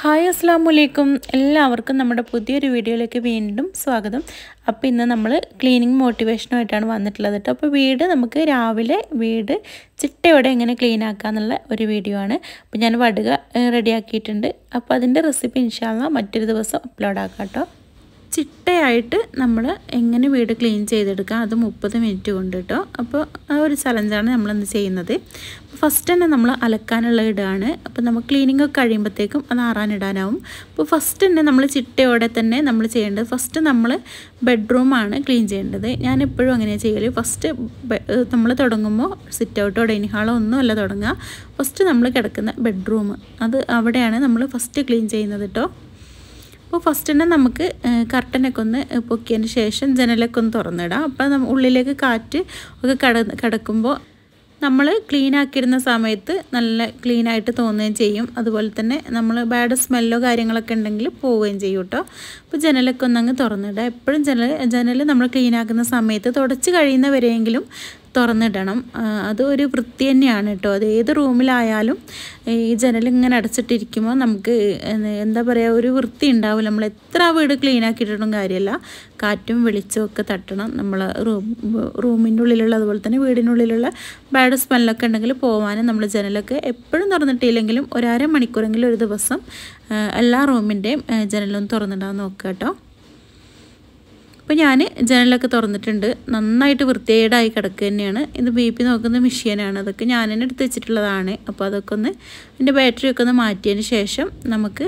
hi അസ്സാം വലൈക്കും എല്ലാവർക്കും നമ്മുടെ പുതിയൊരു വീഡിയോയിലേക്ക് വീണ്ടും സ്വാഗതം അപ്പോൾ ഇന്ന് നമ്മൾ ക്ലീനിങ് മോട്ടിവേഷനുമായിട്ടാണ് വന്നിട്ടുള്ളത് കേട്ടോ അപ്പോൾ വീട് നമുക്ക് രാവിലെ വീട് ചിട്ടയോടെ എങ്ങനെ ക്ലീൻ എന്നുള്ള ഒരു വീഡിയോ ആണ് അപ്പോൾ ഞാൻ വടുക റെഡിയാക്കിയിട്ടുണ്ട് അപ്പോൾ അതിൻ്റെ റെസിപ്പി ഇൻഷാല്ല മറ്റൊരു ദിവസം അപ്ലോഡ് ആക്കാം കേട്ടോ ചിട്ടയായിട്ട് നമ്മൾ എങ്ങനെ വീട് ക്ലീൻ ചെയ്തെടുക്കാം അത് മുപ്പത് മിനിറ്റ് കൊണ്ട് കേട്ടോ അപ്പോൾ ആ ഒരു ചലഞ്ചാണ് നമ്മളിന്ന് ചെയ്യുന്നത് ഫസ്റ്റ് തന്നെ നമ്മൾ അലക്കാനുള്ള ഇടമാണ് അപ്പോൾ നമ്മൾ ക്ലീനിങ് ഒക്കെ കഴിയുമ്പോഴത്തേക്കും അത് ആറാനിടാനാവും അപ്പോൾ ഫസ്റ്റ് തന്നെ നമ്മൾ ചിട്ടയോടെ തന്നെ നമ്മൾ ചെയ്യേണ്ടത് ഫസ്റ്റ് നമ്മൾ ബെഡ്റൂമാണ് ക്ലീൻ ചെയ്യേണ്ടത് ഞാൻ എപ്പോഴും അങ്ങനെയാണ് ചെയ്യൽ ഫസ്റ്റ് നമ്മൾ തുടങ്ങുമ്പോൾ സിറ്റ് ഔട്ടോ ഡൈനിങ് ഹാളോ ഒന്നും അല്ല തുടങ്ങുക ഫസ്റ്റ് നമ്മൾ കിടക്കുന്ന ബെഡ്റൂം അത് അവിടെയാണ് നമ്മൾ ഫസ്റ്റ് ക്ലീൻ ചെയ്യുന്നത് കേട്ടോ അപ്പോൾ ഫസ്റ്റ് തന്നെ നമുക്ക് കർട്ടനൊക്കെ ഒന്ന് പൊക്കിയതിന് ശേഷം ജനലൊക്കെ ഒന്ന് തുറന്നിടാം അപ്പോൾ നമ്മൾ ഉള്ളിലേക്ക് കാറ്റ് ഒക്കെ കട കിടക്കുമ്പോൾ നമ്മൾ ക്ലീൻ ആക്കിയിരുന്ന സമയത്ത് നല്ല ക്ലീൻ ആയിട്ട് തോന്നുകയും ചെയ്യും അതുപോലെ തന്നെ നമ്മൾ ബാഡ് സ്മെല്ലോ കാര്യങ്ങളൊക്കെ ഉണ്ടെങ്കിൽ പോവുകയും ചെയ്യും കേട്ടോ അപ്പോൾ ജനലൊക്കെ ഒന്ന് അങ്ങ് തുറന്നിടാം എപ്പോഴും ജനൽ ജനൽ നമ്മൾ ക്ലീൻ ആക്കുന്ന സമയത്ത് തുടച്ച് കഴിയുന്നവരെയെങ്കിലും തുറന്നിടണം അത് ഒരു വൃത്തി തന്നെയാണ് കേട്ടോ അത് ഏത് റൂമിലായാലും ഈ ജനൽ ഇങ്ങനെ അടച്ചിട്ടിരിക്കുമ്പോൾ നമുക്ക് എന്താ പറയുക ഒരു വൃത്തി ഉണ്ടാവില്ല നമ്മൾ എത്ര വീട് ക്ലീൻ ആക്കിയിട്ടിട്ടും കാര്യമല്ല കാറ്റും വെളിച്ചവും ഒക്കെ തട്ടണം നമ്മൾ റൂം റൂമിൻ്റെ ഉള്ളിലുള്ള അതുപോലെ തന്നെ വീടിനുള്ളിലുള്ള ബാഡ് സ്മെല്ലൊക്കെ ഉണ്ടെങ്കിൽ പോകാനും നമ്മൾ ജനലൊക്കെ എപ്പോഴും തുറന്നിട്ടില്ലെങ്കിലും ഒരര മണിക്കൂറെങ്കിലും ഒരു ദിവസം എല്ലാ റൂമിൻ്റെയും ജനലും തുറന്നിടാൻ നോക്കുക കേട്ടോ അപ്പോൾ ഞാൻ ജനലൊക്കെ തുറന്നിട്ടുണ്ട് നന്നായിട്ട് വൃത്തികേടായി കിടക്കുക തന്നെയാണ് ഇത് ബി പി നോക്കുന്ന മെഷീനാണ് അതൊക്കെ ഞാൻ തന്നെ എടുത്ത് വെച്ചിട്ടുള്ളതാണ് അപ്പോൾ അതൊക്കെ ഒന്ന് എൻ്റെ ബാറ്ററി ഒക്കെ ഒന്ന് മാറ്റിയതിന് ശേഷം നമുക്ക്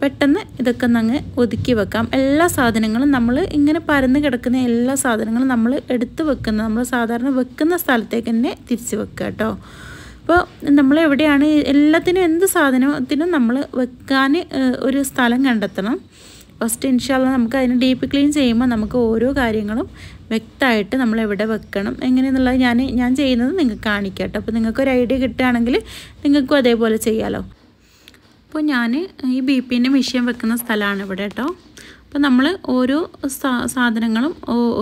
പെട്ടെന്ന് ഇതൊക്കെ അങ്ങ് ഒതുക്കി വെക്കാം എല്ലാ സാധനങ്ങളും നമ്മൾ ഇങ്ങനെ പരന്ന് കിടക്കുന്ന എല്ലാ സാധനങ്ങളും നമ്മൾ എടുത്ത് വെക്കുന്ന നമ്മൾ സാധാരണ വെക്കുന്ന സ്ഥലത്തേക്ക് തന്നെ തിരിച്ച് വെക്കുക കേട്ടോ അപ്പോൾ നമ്മൾ എവിടെയാണ് എല്ലാത്തിനും എന്ത് സാധനത്തിനും നമ്മൾ വെക്കാൻ ഒരു സ്ഥലം കണ്ടെത്തണം ഫസ്റ്റ് ഇൻഷാല്ല നമുക്ക് അതിനെ ഡീപ്പ് ക്ലീൻ ചെയ്യുമ്പോൾ നമുക്ക് ഓരോ കാര്യങ്ങളും വ്യക്തമായിട്ട് നമ്മൾ എവിടെ വെക്കണം എങ്ങനെയെന്നുള്ളത് ഞാൻ ഞാൻ ചെയ്യുന്നത് നിങ്ങൾക്ക് കാണിക്കാം കേട്ടോ അപ്പോൾ ഒരു ഐഡിയ കിട്ടുകയാണെങ്കിൽ നിങ്ങൾക്കും അതേപോലെ ചെയ്യാമല്ലോ അപ്പോൾ ഞാൻ ഈ ബി പിൻ്റെ മെഷീൻ വെക്കുന്ന സ്ഥലമാണ് ഇവിടെ കേട്ടോ അപ്പോൾ നമ്മൾ ഓരോ സാധനങ്ങളും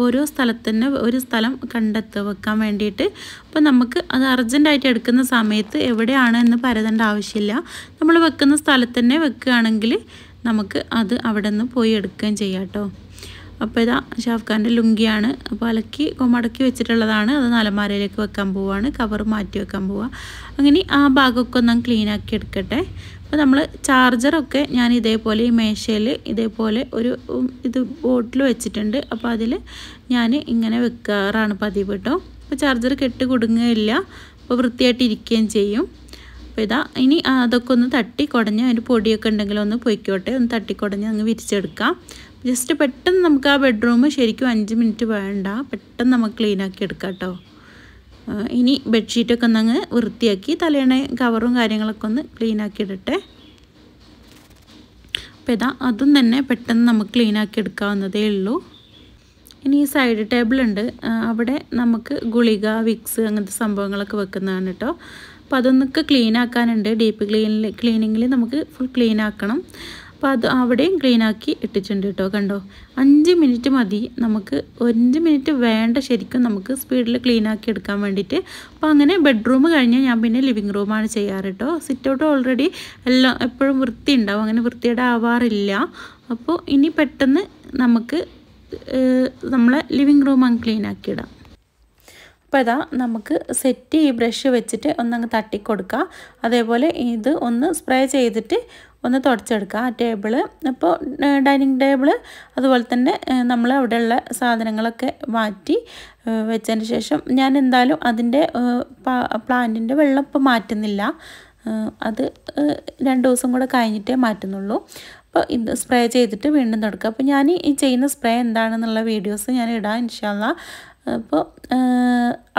ഓരോ സ്ഥലത്തിന് ഒരു സ്ഥലം കണ്ടെത്ത് വെക്കാൻ വേണ്ടിയിട്ട് അപ്പോൾ നമുക്ക് അത് അർജൻറ്റായിട്ട് എടുക്കുന്ന സമയത്ത് എവിടെയാണ് എന്ന് പരതേണ്ട ആവശ്യമില്ല നമ്മൾ വെക്കുന്ന സ്ഥലത്തന്നെ വെക്കുകയാണെങ്കിൽ നമുക്ക് അത് അവിടെ നിന്ന് പോയി എടുക്കുകയും ചെയ്യാം കേട്ടോ അപ്പോൾ ഇതാ ഷാഫ്ഖാൻ്റെ ലുങ്കിയാണ് അപ്പോൾ അലക്കി കൊമടക്കി വെച്ചിട്ടുള്ളതാണ് അത് നലമാരയിലേക്ക് വെക്കാൻ പോവാണ് കവർ മാറ്റി വെക്കാൻ പോവുക അങ്ങനെ ആ ഭാഗമൊക്കെ ക്ലീൻ ക്ലീനാക്കി എടുക്കട്ടെ അപ്പോൾ നമ്മൾ ചാർജറൊക്കെ ഞാൻ ഇതേപോലെ ഈ മേശയിൽ ഇതേപോലെ ഒരു ഇത് ബോട്ടിൽ വെച്ചിട്ടുണ്ട് അപ്പോൾ അതിൽ ഞാൻ ഇങ്ങനെ വെക്കാറാണ് പതിവ് കേട്ടോ അപ്പോൾ ചാർജർ കെട്ട് കുടുങ്ങുകയില്ല അപ്പോൾ വൃത്തിയായിട്ടിരിക്കുകയും ചെയ്യും അപ്പോൾ ഇതാ ഇനി അതൊക്കെ ഒന്ന് തട്ടി കുടഞ്ഞ് അതിൻ്റെ പൊടിയൊക്കെ ഉണ്ടെങ്കിൽ ഒന്ന് പൊയ്ക്കോട്ടെ ഒന്ന് തട്ടിക്കുടഞ്ഞ് അങ്ങ് വിരിച്ചെടുക്കാം ജസ്റ്റ് പെട്ടെന്ന് നമുക്ക് ആ ബെഡ്റൂം ശരിക്കും അഞ്ച് മിനിറ്റ് വേണ്ട പെട്ടെന്ന് നമുക്ക് ക്ലീനാക്കി എടുക്കാം കേട്ടോ ഇനി ബെഡ്ഷീറ്റൊക്കെ ഒന്ന് അങ്ങ് വൃത്തിയാക്കി തലേണ കവറും കാര്യങ്ങളൊക്കെ ഒന്ന് ക്ലീനാക്കി ഇടട്ടെ അപ്പോൾ ഇതാ അതും തന്നെ പെട്ടെന്ന് നമുക്ക് ക്ലീനാക്കി എടുക്കാവുന്നതേ ഉള്ളൂ ഇനി ഈ സൈഡ് ടേബിളുണ്ട് അവിടെ നമുക്ക് ഗുളിക വിക്സ് അങ്ങനത്തെ സംഭവങ്ങളൊക്കെ വെക്കുന്നതാണ് കേട്ടോ അപ്പോൾ അതൊന്നൊക്കെ ക്ലീൻ ആക്കാനുണ്ട് ഡീപ്പ് ക്ലീനിൽ ക്ലീനിങ്ങിൽ നമുക്ക് ഫുൾ ക്ലീൻ ആക്കണം അപ്പോൾ അത് അവിടെയും ക്ലീൻ ആക്കി ഇട്ടിട്ടുണ്ട് കേട്ടോ കണ്ടോ അഞ്ച് മിനിറ്റ് മതി നമുക്ക് അഞ്ച് മിനിറ്റ് വേണ്ട ശരിക്കും നമുക്ക് സ്പീഡിൽ ക്ലീൻ ആക്കി എടുക്കാൻ വേണ്ടിയിട്ട് അപ്പോൾ അങ്ങനെ ബെഡ്റൂം കഴിഞ്ഞാൽ ഞാൻ പിന്നെ ലിവിങ് റൂമാണ് ചെയ്യാറ് കേട്ടോ സിറ്റ് ഔട്ട് ഓൾറെഡി എല്ലാം എപ്പോഴും വൃത്തി ഉണ്ടാവും അങ്ങനെ വൃത്തിയുടെ അപ്പോൾ ഇനി പെട്ടെന്ന് നമുക്ക് നമ്മളെ ലിവിങ് റൂം അങ്ങ് ക്ലീൻ ആക്കിയിടാം ഇപ്പോൾ നമുക്ക് സെറ്റ് ഈ ബ്രഷ് വെച്ചിട്ട് ഒന്നങ്ങ് തട്ടിക്കൊടുക്കുക അതേപോലെ ഇത് ഒന്ന് സ്പ്രേ ചെയ്തിട്ട് ഒന്ന് തുടച്ചെടുക്കുക ആ ടേബിള് ഇപ്പോൾ ഡൈനിങ് ടേബിള് അതുപോലെ തന്നെ നമ്മൾ അവിടെയുള്ള സാധനങ്ങളൊക്കെ മാറ്റി വെച്ചതിന് ശേഷം ഞാൻ എന്തായാലും അതിൻ്റെ പ്ലാന്റിൻ്റെ വെള്ളം ഇപ്പോൾ മാറ്റുന്നില്ല അത് രണ്ട് ദിവസം കൂടെ കഴിഞ്ഞിട്ടേ മാറ്റുന്നുള്ളൂ അപ്പോൾ ഇത് സ്പ്രേ ചെയ്തിട്ട് വീണ്ടും തുടക്കുക അപ്പോൾ ഞാൻ ഈ ചെയ്യുന്ന സ്പ്രേ എന്താണെന്നുള്ള വീഡിയോസ് ഞാൻ ഇടാം ഇൻഷാല്ല അപ്പോൾ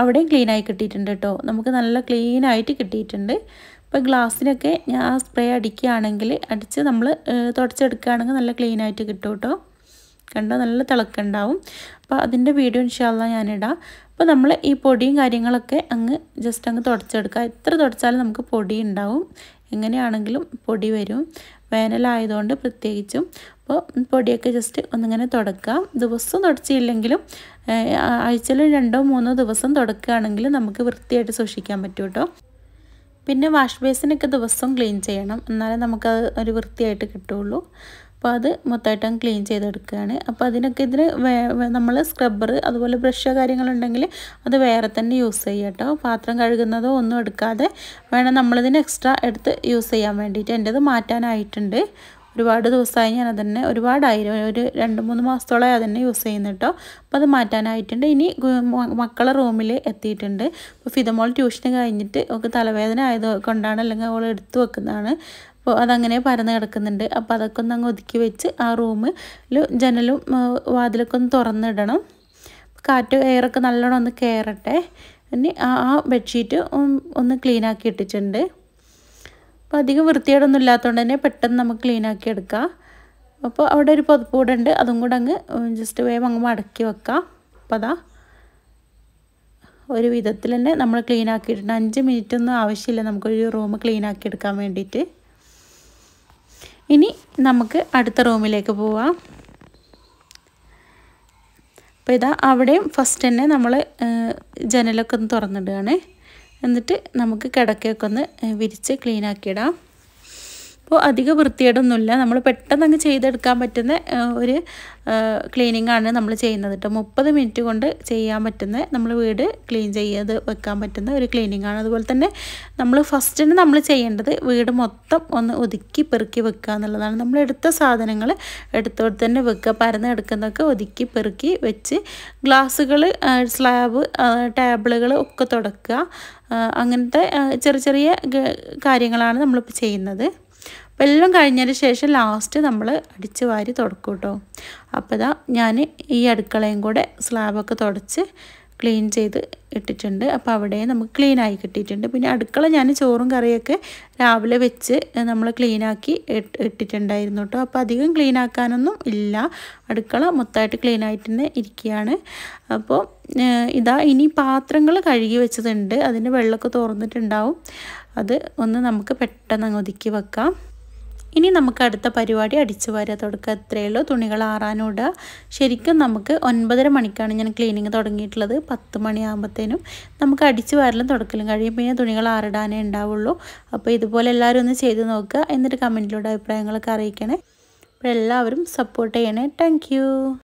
അവിടെയും ക്ലീനായി കിട്ടിയിട്ടുണ്ട് കേട്ടോ നമുക്ക് നല്ല ക്ലീനായിട്ട് കിട്ടിയിട്ടുണ്ട് ഇപ്പോൾ ഗ്ലാസ്സിനൊക്കെ ഞാൻ ആ സ്പ്രേ അടിക്കുകയാണെങ്കിൽ അടിച്ച് നമ്മൾ തുടച്ചെടുക്കുകയാണെങ്കിൽ നല്ല ക്ലീനായിട്ട് കിട്ടും കേട്ടോ കണ്ടോ നല്ല തിളക്കുണ്ടാവും അപ്പോൾ അതിൻ്റെ വീഡിയോ ഇൻഷാല്ല ഞാനിടാം അപ്പോൾ നമ്മൾ ഈ പൊടിയും കാര്യങ്ങളൊക്കെ അങ്ങ് ജസ്റ്റ് അങ്ങ് തുടച്ചെടുക്കുക എത്ര തുടച്ചാലും നമുക്ക് പൊടി ഉണ്ടാവും എങ്ങനെയാണെങ്കിലും പൊടി വരും വേനലായതുകൊണ്ട് പ്രത്യേകിച്ചും അപ്പോൾ പൊടിയൊക്കെ ജസ്റ്റ് ഒന്നിങ്ങനെ തുടക്കാം ദിവസവും തുടച്ചില്ലെങ്കിലും ആഴ്ചയിൽ രണ്ടോ മൂന്നോ ദിവസം തുടക്കുകയാണെങ്കിൽ നമുക്ക് വൃത്തിയായിട്ട് സൂക്ഷിക്കാൻ പറ്റും കേട്ടോ പിന്നെ വാഷ് ബേസിനൊക്കെ ദിവസവും ക്ലീൻ ചെയ്യണം എന്നാലേ നമുക്കത് ഒരു വൃത്തിയായിട്ട് കിട്ടുകയുള്ളൂ അപ്പോൾ അത് മൊത്തമായിട്ട് അങ്ങ് ക്ലീൻ ചെയ്തെടുക്കുകയാണ് അപ്പോൾ അതിനൊക്കെ ഇതിന് നമ്മൾ സ്ക്രബ്ബർ അതുപോലെ ബ്രഷ് കാര്യങ്ങളുണ്ടെങ്കിൽ അത് വേറെ തന്നെ യൂസ് ചെയ്യുക കേട്ടോ പാത്രം കഴുകുന്നതോ ഒന്നും എടുക്കാതെ വേണം നമ്മളിതിന് എക്സ്ട്രാ എടുത്ത് യൂസ് ചെയ്യാൻ വേണ്ടിയിട്ട് എൻ്റെത് മാറ്റാനായിട്ടുണ്ട് ഒരുപാട് ദിവസമായി ഞാൻ അതന്നെ ഒരുപാടായിരം ഒരു രണ്ട് മൂന്ന് മാസത്തോളമായി അതന്നെ യൂസ് ചെയ്യുന്നുട്ടോ അപ്പോൾ അത് മാറ്റാനായിട്ടുണ്ട് ഇനി മക്കളെ റൂമിൽ എത്തിയിട്ടുണ്ട് അപ്പോൾ ഫിതമോൾ ട്യൂഷന് കഴിഞ്ഞിട്ട് ഒക്കെ തലവേദന ആയത് കൊണ്ടാണ് അല്ലെങ്കിൽ അവൾ എടുത്തു വെക്കുന്നതാണ് അപ്പോൾ അതങ്ങനെ പരന്ന് കിടക്കുന്നുണ്ട് അപ്പോൾ അതൊക്കെ ഒന്ന് അങ്ങ് ഒതുക്കി വെച്ച് ആ റൂമിൽ ജനലും വാതിലൊക്കെ ഒന്ന് തുറന്നിടണം കാറ്റ് എയറൊക്കെ നല്ലോണം ഒന്ന് കയറട്ടെ പിന്നെ ആ ബെഡ്ഷീറ്റ് ഒന്ന് ക്ലീനാക്കി ഇട്ടിട്ടുണ്ട് അപ്പോൾ അധികം വൃത്തികേടൊന്നും ഇല്ലാത്തതുകൊണ്ട് തന്നെ പെട്ടെന്ന് നമുക്ക് ക്ലീനാക്കി എടുക്കാം അപ്പോൾ അവിടെ ഒരു പൊതുപ്പൂടെ ഉണ്ട് അതും കൂടെ അങ്ങ് ജസ്റ്റ് വേഗം അങ്ങ് മടക്കി വെക്കാം അപ്പോൾ അതാ ഒരു വിധത്തിൽ തന്നെ നമ്മൾ ക്ലീൻ ആക്കിയിട്ടുണ്ട് അഞ്ച് മിനിറ്റൊന്നും ആവശ്യമില്ല നമുക്കൊരു റൂം ക്ലീൻ ആക്കി എടുക്കാൻ വേണ്ടിയിട്ട് ഇനി നമുക്ക് അടുത്ത റൂമിലേക്ക് പോവാം അപ്പം ഇതാ അവിടെയും ഫസ്റ്റ് തന്നെ നമ്മൾ ജനലൊക്കെ ഒന്ന് തുറന്നിടുകയാണ് എന്നിട്ട് നമുക്ക് കിടക്കയൊക്കെ ഒന്ന് വിരിച്ച് ക്ലീനാക്കിയിടാം അപ്പോൾ അധിക വൃത്തികേടൊന്നുമില്ല നമ്മൾ പെട്ടെന്ന് അങ്ങ് ചെയ്തെടുക്കാൻ പറ്റുന്ന ഒരു ക്ലീനിങ് ആണ് നമ്മൾ ചെയ്യുന്നത് കേട്ടോ മുപ്പത് മിനിറ്റ് കൊണ്ട് ചെയ്യാൻ പറ്റുന്ന നമ്മൾ വീട് ക്ലീൻ ചെയ്ത് വെക്കാൻ പറ്റുന്ന ഒരു ക്ലീനിങ് ആണ് അതുപോലെ തന്നെ നമ്മൾ ഫസ്റ്റിന് നമ്മൾ ചെയ്യേണ്ടത് വീട് മൊത്തം ഒന്ന് ഒതുക്കി പെറുക്കി വെക്കുക എന്നുള്ളതാണ് നമ്മൾ എടുത്ത സാധനങ്ങൾ എടുത്തോട് തന്നെ വെക്കുക പരന്ന് എടുക്കുന്നതൊക്കെ ഒതുക്കി പെറുക്കി വെച്ച് ഗ്ലാസ്സുകൾ സ്ലാബ് ടേബിളുകൾ ഒക്കെ തുടക്കുക അങ്ങനത്തെ ചെറിയ ചെറിയ കാര്യങ്ങളാണ് നമ്മളിപ്പോൾ ചെയ്യുന്നത് വെള്ളം കഴിഞ്ഞതിന് ശേഷം ലാസ്റ്റ് നമ്മൾ അടിച്ച് വാരി തുടക്കും കേട്ടോ അപ്പോൾ ഇതാ ഞാൻ ഈ അടുക്കളയും കൂടെ സ്ലാബൊക്കെ തുടച്ച് ക്ലീൻ ചെയ്ത് ഇട്ടിട്ടുണ്ട് അപ്പോൾ അവിടെ നമുക്ക് ക്ലീൻ കിട്ടിയിട്ടുണ്ട് പിന്നെ അടുക്കള ഞാൻ ചോറും കറിയൊക്കെ രാവിലെ വെച്ച് നമ്മൾ ക്ലീനാക്കി ഇട്ടിട്ടുണ്ടായിരുന്നു കേട്ടോ അപ്പോൾ അധികം ക്ലീൻ ആക്കാനൊന്നും ഇല്ല അടുക്കള മൊത്തമായിട്ട് ക്ലീൻ തന്നെ ഇരിക്കുകയാണ് അപ്പോൾ ഇതാ ഇനി പാത്രങ്ങൾ കഴുകി വെച്ചതുണ്ട് അതിൻ്റെ വെള്ളമൊക്കെ തോർന്നിട്ടുണ്ടാവും അത് ഒന്ന് നമുക്ക് പെട്ടെന്ന് അങ്ങ് ഒതുക്കി വെക്കാം ഇനി നമുക്ക് അടുത്ത പരിപാടി അടിച്ചു വാരുക തുടക്കം എത്രയേ ഉള്ളൂ തുണികൾ ആറാനിടുക ശരിക്കും നമുക്ക് ഒൻപതര മണിക്കാണ് ഞാൻ ക്ലീനിങ് തുടങ്ങിയിട്ടുള്ളത് പത്ത് മണിയാകുമ്പോഴത്തേനും നമുക്ക് അടിച്ചു വാരലും തുടക്കലും കഴിയും പിന്നെ തുണികൾ ആറിടാനേ ഉണ്ടാവുള്ളൂ അപ്പോൾ ഇതുപോലെ എല്ലാവരും ഒന്ന് ചെയ്ത് നോക്കുക എന്നിട്ട് കമൻറ്റിലൂടെ അഭിപ്രായങ്ങളൊക്കെ അറിയിക്കണേ അപ്പോൾ എല്ലാവരും സപ്പോർട്ട് ചെയ്യണേ താങ്ക്